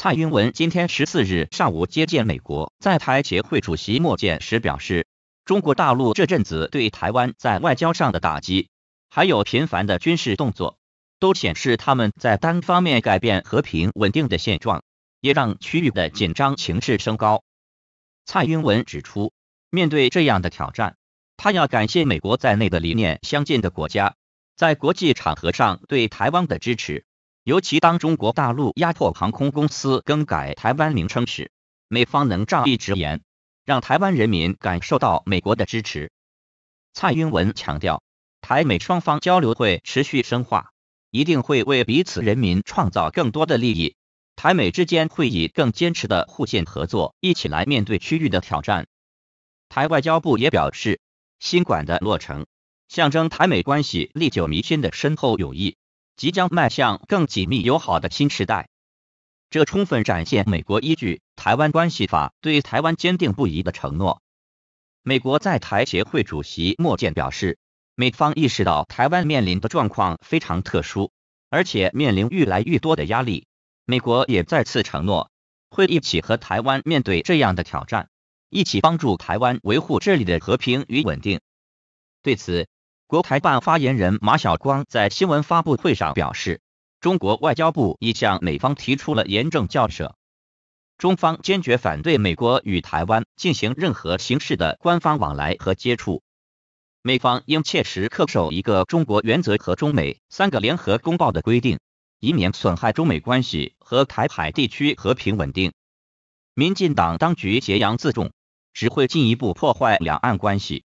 蔡英文今天十四日上午接见美国在台协会主席莫健时表示，中国大陆这阵子对台湾在外交上的打击，还有频繁的军事动作，都显示他们在单方面改变和平稳定的现状，也让区域的紧张情势升高。蔡英文指出，面对这样的挑战，他要感谢美国在内的理念相近的国家，在国际场合上对台湾的支持。尤其当中国大陆压迫航空公司更改台湾名称时，美方能仗义直言，让台湾人民感受到美国的支持。蔡英文强调，台美双方交流会持续深化，一定会为彼此人民创造更多的利益。台美之间会以更坚持的互信合作，一起来面对区域的挑战。台外交部也表示，新馆的落成，象征台美关系历久弥新的深厚友谊。即将迈向更紧密友好的新时代，这充分展现美国依据《台湾关系法》对台湾坚定不移的承诺。美国在台协会主席莫健表示，美方意识到台湾面临的状况非常特殊，而且面临越来越多的压力。美国也再次承诺，会一起和台湾面对这样的挑战，一起帮助台湾维护这里的和平与稳定。对此，国台办发言人马晓光在新闻发布会上表示，中国外交部已向美方提出了严正交涉，中方坚决反对美国与台湾进行任何形式的官方往来和接触，美方应切实恪守一个中国原则和中美三个联合公报的规定，以免损害中美关系和台海地区和平稳定。民进党当局挟洋自重，只会进一步破坏两岸关系。